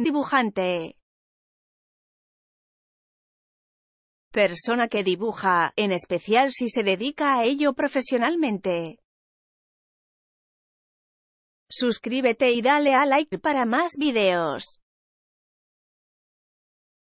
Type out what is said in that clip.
Dibujante. Persona que dibuja, en especial si se dedica a ello profesionalmente. Suscríbete y dale a like para más videos.